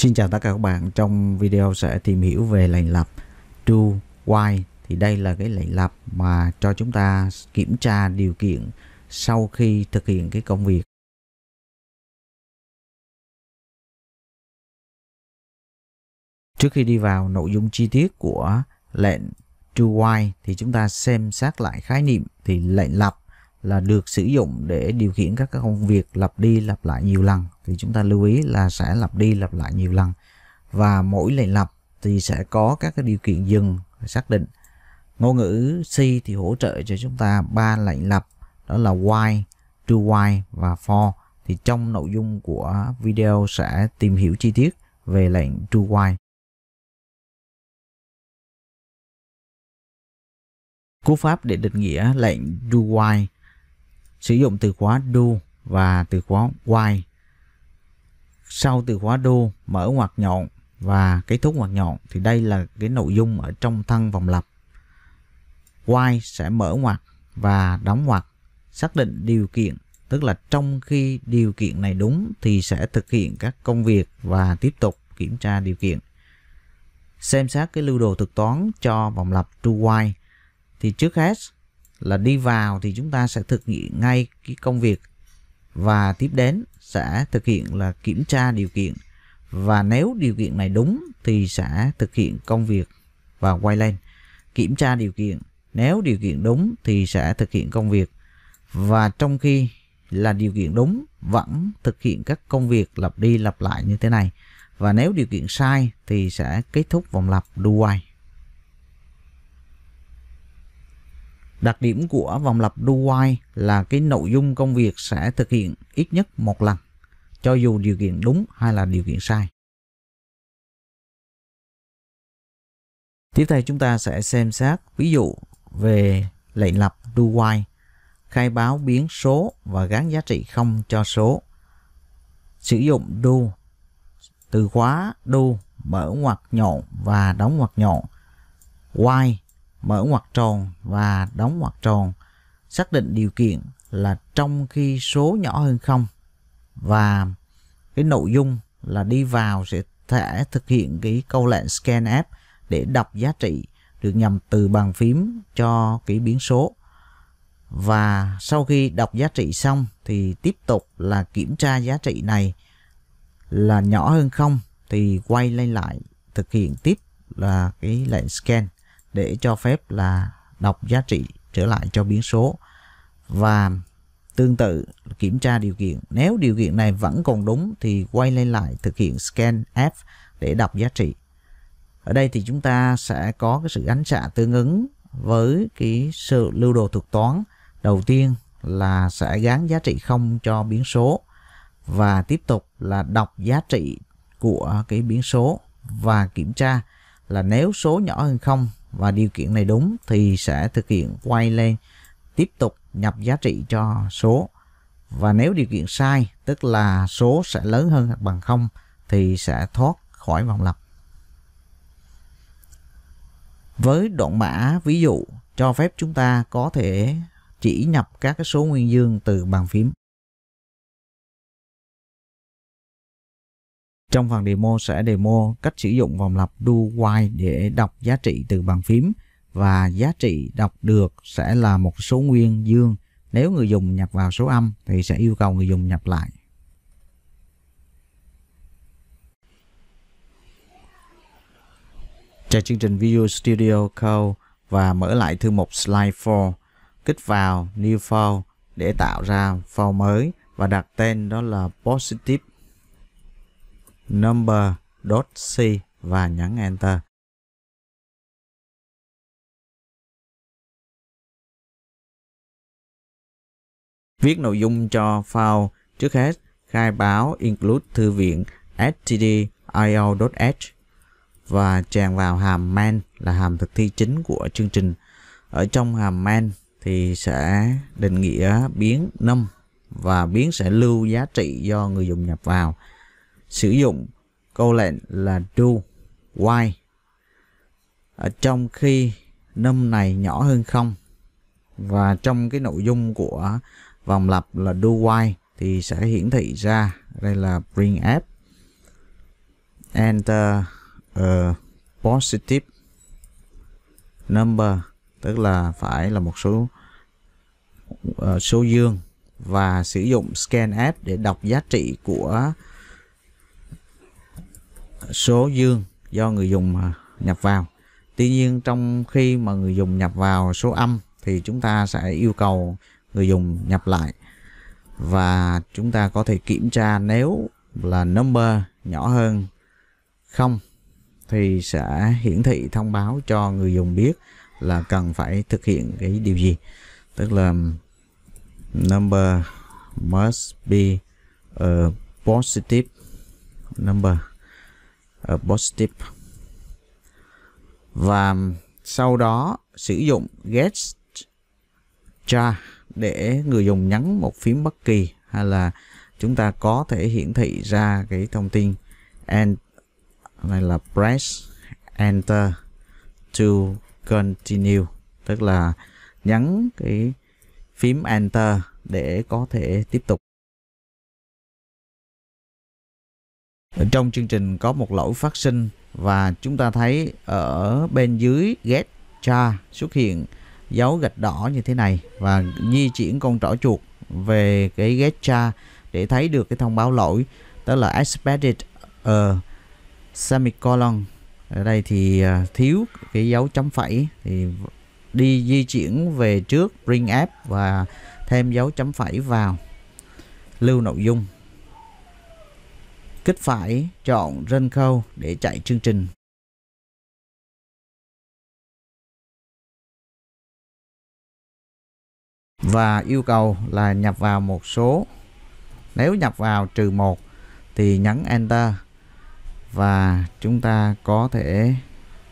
Xin chào tất cả các bạn, trong video sẽ tìm hiểu về lệnh lập do while thì đây là cái lệnh lập mà cho chúng ta kiểm tra điều kiện sau khi thực hiện cái công việc. Trước khi đi vào nội dung chi tiết của lệnh do while thì chúng ta xem xét lại khái niệm thì lệnh lập là được sử dụng để điều khiển các công việc lặp đi lặp lại nhiều lần thì chúng ta lưu ý là sẽ lặp đi lặp lại nhiều lần và mỗi lần lặp thì sẽ có các cái điều kiện dừng xác định ngôn ngữ C thì hỗ trợ cho chúng ta ba lệnh lặp đó là why, do why và for thì trong nội dung của video sẽ tìm hiểu chi tiết về lệnh do why Cú pháp để định nghĩa lệnh do while sử dụng từ khóa do và từ khóa while. Sau từ khóa do mở ngoặc nhọn và kết thúc ngoặc nhọn thì đây là cái nội dung ở trong thân vòng lặp. While sẽ mở ngoặc và đóng ngoặc, xác định điều kiện tức là trong khi điều kiện này đúng thì sẽ thực hiện các công việc và tiếp tục kiểm tra điều kiện. Xem xét cái lưu đồ thực toán cho vòng lặp true while thì trước hết là đi vào thì chúng ta sẽ thực hiện ngay cái công việc và tiếp đến sẽ thực hiện là kiểm tra điều kiện và nếu điều kiện này đúng thì sẽ thực hiện công việc và quay lên kiểm tra điều kiện nếu điều kiện đúng thì sẽ thực hiện công việc và trong khi là điều kiện đúng vẫn thực hiện các công việc lặp đi lặp lại như thế này và nếu điều kiện sai thì sẽ kết thúc vòng lặp đu quay Đặc điểm của vòng lập DUI là cái nội dung công việc sẽ thực hiện ít nhất một lần, cho dù điều kiện đúng hay là điều kiện sai. Tiếp theo chúng ta sẽ xem xét ví dụ về lệnh lập DUI, khai báo biến số và gắn giá trị không cho số. Sử dụng do, từ khóa do mở ngoặc nhọn và đóng ngoặc nhọn, while mở ngoặc tròn và đóng ngoặc tròn xác định điều kiện là trong khi số nhỏ hơn không và cái nội dung là đi vào sẽ thể thực hiện cái câu lệnh scan app để đọc giá trị được nhầm từ bàn phím cho cái biến số và sau khi đọc giá trị xong thì tiếp tục là kiểm tra giá trị này là nhỏ hơn không thì quay lên lại thực hiện tiếp là cái lệnh scan để cho phép là đọc giá trị trở lại cho biến số và tương tự kiểm tra điều kiện nếu điều kiện này vẫn còn đúng thì quay lên lại thực hiện scan f để đọc giá trị ở đây thì chúng ta sẽ có cái sự ánh xạ tương ứng với cái sự lưu đồ thuật toán đầu tiên là sẽ gắn giá trị không cho biến số và tiếp tục là đọc giá trị của cái biến số và kiểm tra là nếu số nhỏ hơn không và điều kiện này đúng thì sẽ thực hiện quay lên tiếp tục nhập giá trị cho số và nếu điều kiện sai tức là số sẽ lớn hơn hoặc bằng không thì sẽ thoát khỏi vòng lặp với đoạn mã ví dụ cho phép chúng ta có thể chỉ nhập các số nguyên dương từ bàn phím Trong phần demo sẽ demo cách sử dụng vòng lặp do while để đọc giá trị từ bàn phím và giá trị đọc được sẽ là một số nguyên dương. Nếu người dùng nhập vào số âm thì sẽ yêu cầu người dùng nhập lại. Chạy chương trình Visual Studio Code và mở lại thư mục Slide 4. Kích vào New File để tạo ra file mới và đặt tên đó là Positive number.c dot và nhấn Enter. Viết nội dung cho file trước hết khai báo include thư viện stdio.h và tràn vào hàm main là hàm thực thi chính của chương trình. Ở trong hàm main thì sẽ định nghĩa biến num và biến sẽ lưu giá trị do người dùng nhập vào sử dụng câu lệnh là do y ở trong khi num này nhỏ hơn không và trong cái nội dung của vòng lặp là do y thì sẽ hiển thị ra đây là bring app enter a positive number tức là phải là một số uh, số dương và sử dụng scan app để đọc giá trị của số dương do người dùng nhập vào tuy nhiên trong khi mà người dùng nhập vào số âm thì chúng ta sẽ yêu cầu người dùng nhập lại và chúng ta có thể kiểm tra nếu là number nhỏ hơn không thì sẽ hiển thị thông báo cho người dùng biết là cần phải thực hiện cái điều gì tức là number must be a ờ, positive number ở Post Tip. Và sau đó sử dụng get char để người dùng nhấn một phím bất kỳ hay là chúng ta có thể hiển thị ra cái thông tin and này là press enter to continue tức là nhấn cái phím enter để có thể tiếp tục trong chương trình có một lỗi phát sinh và chúng ta thấy ở bên dưới get cha xuất hiện dấu gạch đỏ như thế này và di chuyển con trỏ chuột về cái get cha để thấy được cái thông báo lỗi đó là expected a ờ, semicolon ở đây thì ờ, thiếu cái dấu chấm phẩy thì đi di chuyển về trước bring app và thêm dấu chấm phẩy vào lưu nội dung kích phải chọn rên khâu để chạy chương trình. Và yêu cầu là nhập vào một số. Nếu nhập vào trừ 1 thì nhấn Enter và chúng ta có thể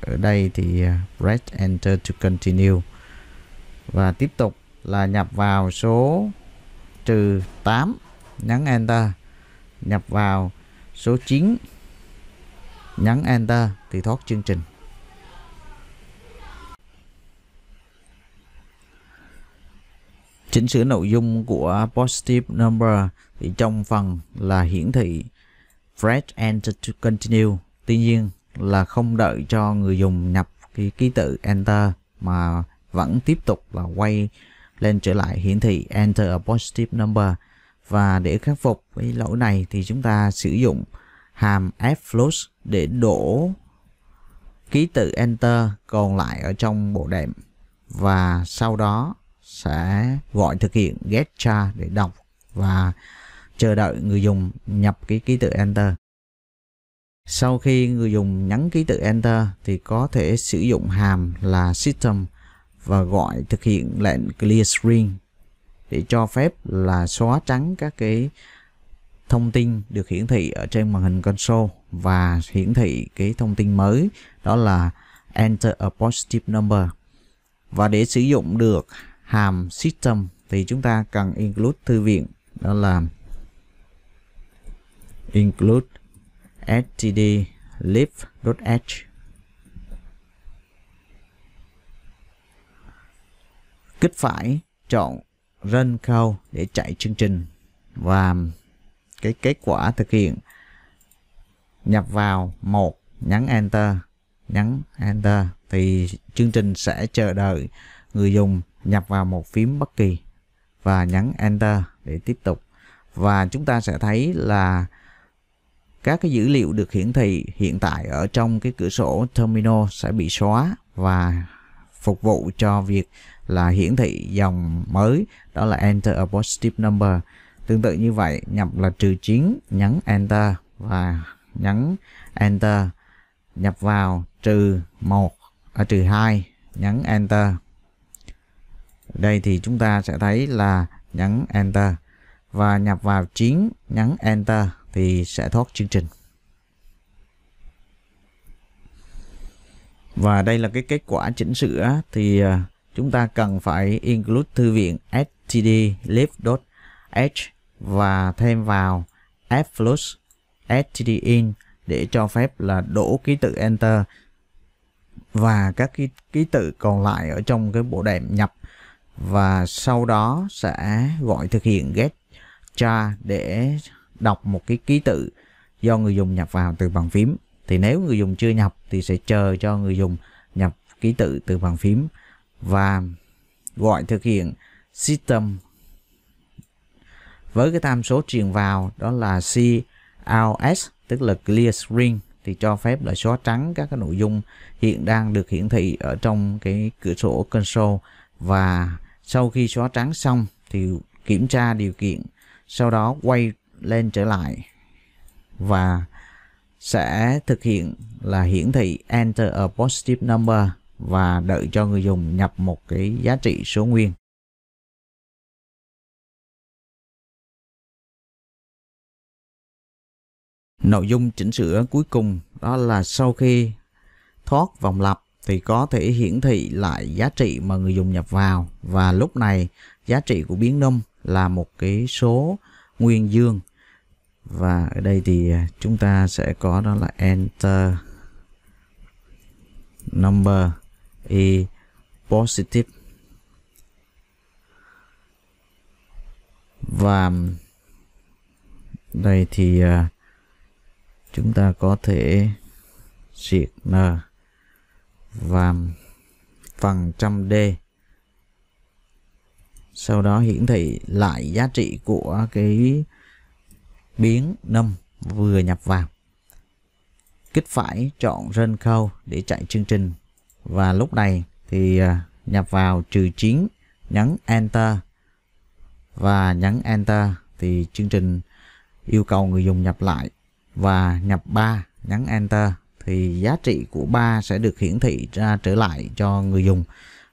ở đây thì press Enter to continue và tiếp tục là nhập vào số trừ 8 nhấn Enter nhập vào Số 9 Nhấn Enter thì thoát chương trình Chỉnh sửa nội dung của Positive Number thì trong phần là hiển thị Press Enter to Continue Tuy nhiên là không đợi cho người dùng nhập cái ký tự Enter mà vẫn tiếp tục là quay lên trở lại hiển thị Enter a Positive Number và để khắc phục cái lỗi này thì chúng ta sử dụng hàm fflux để đổ ký tự enter còn lại ở trong bộ đệm và sau đó sẽ gọi thực hiện get char để đọc và chờ đợi người dùng nhập cái ký tự enter sau khi người dùng nhấn ký tự enter thì có thể sử dụng hàm là system và gọi thực hiện lệnh clear screen để cho phép là xóa trắng các cái thông tin được hiển thị ở trên màn hình console và hiển thị cái thông tin mới đó là enter a positive number và để sử dụng được hàm system thì chúng ta cần include thư viện đó là include std lib.h kích phải chọn run code để chạy chương trình và cái kết quả thực hiện nhập vào một nhấn enter nhấn enter thì chương trình sẽ chờ đợi người dùng nhập vào một phím bất kỳ và nhấn enter để tiếp tục và chúng ta sẽ thấy là các cái dữ liệu được hiển thị hiện tại ở trong cái cửa sổ terminal sẽ bị xóa và phục vụ cho việc là hiển thị dòng mới đó là enter a positive number tương tự như vậy nhập là trừ 9 nhấn enter và nhấn enter nhập vào trừ 1 ở à, trừ 2 nhấn enter đây thì chúng ta sẽ thấy là nhấn enter và nhập vào 9 nhấn enter thì sẽ thoát chương trình Và đây là cái kết quả chỉnh sửa thì à, chúng ta cần phải include thư viện std lib.h và thêm vào fplus stdin để cho phép là đổ ký tự enter và các ký, ký tự còn lại ở trong cái bộ đệm nhập và sau đó sẽ gọi thực hiện get char để đọc một cái ký tự do người dùng nhập vào từ bàn phím thì nếu người dùng chưa nhập thì sẽ chờ cho người dùng nhập ký tự từ bàn phím và gọi thực hiện system với cái tham số truyền vào đó là CLS tức là clear screen thì cho phép là xóa trắng các cái nội dung hiện đang được hiển thị ở trong cái cửa sổ console và sau khi xóa trắng xong thì kiểm tra điều kiện sau đó quay lên trở lại và sẽ thực hiện là hiển thị enter a positive number và đợi cho người dùng nhập một cái giá trị số nguyên. Nội dung chỉnh sửa cuối cùng đó là sau khi thoát vòng lặp thì có thể hiển thị lại giá trị mà người dùng nhập vào và lúc này giá trị của biến num là một cái số nguyên dương và ở đây thì à, chúng ta sẽ có đó là enter number e positive và đây thì à, chúng ta có thể diệt n và phần trăm d sau đó hiển thị lại giá trị của cái biến năm vừa nhập vào. Kích phải chọn rên khâu để chạy chương trình và lúc này thì à, nhập vào trừ 9, nhấn Enter và nhấn Enter thì chương trình yêu cầu người dùng nhập lại và nhập 3, nhấn Enter thì giá trị của 3 sẽ được hiển thị ra trở lại cho người dùng.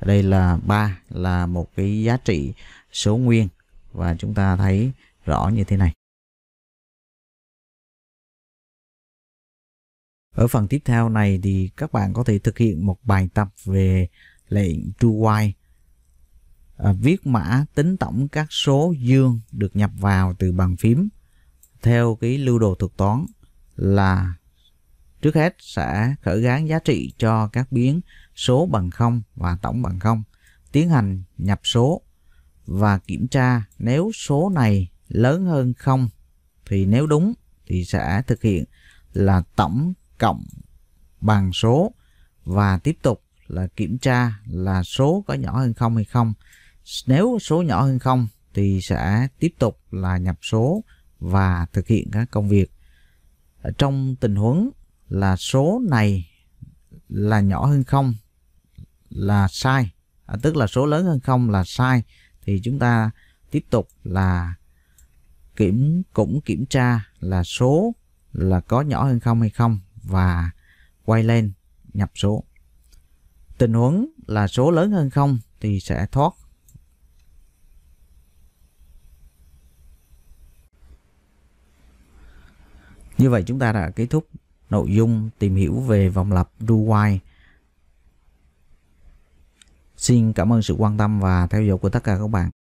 đây là 3 là một cái giá trị số nguyên và chúng ta thấy rõ như thế này. Ở phần tiếp theo này thì các bạn có thể thực hiện một bài tập về lệnh TrueWhile à, viết mã tính tổng các số dương được nhập vào từ bàn phím theo cái lưu đồ thuật toán là trước hết sẽ khởi gán giá trị cho các biến số bằng không và tổng bằng không tiến hành nhập số và kiểm tra nếu số này lớn hơn không thì nếu đúng thì sẽ thực hiện là tổng cộng bằng số và tiếp tục là kiểm tra là số có nhỏ hơn không hay không nếu số nhỏ hơn không thì sẽ tiếp tục là nhập số và thực hiện các công việc Ở trong tình huống là số này là nhỏ hơn không là sai à, tức là số lớn hơn không là sai thì chúng ta tiếp tục là kiểm cũng kiểm tra là số là có nhỏ hơn không hay không và quay lên nhập số. Tình huống là số lớn hơn không thì sẽ thoát. Như vậy chúng ta đã kết thúc nội dung tìm hiểu về vòng lặp do while. Xin cảm ơn sự quan tâm và theo dõi của tất cả các bạn.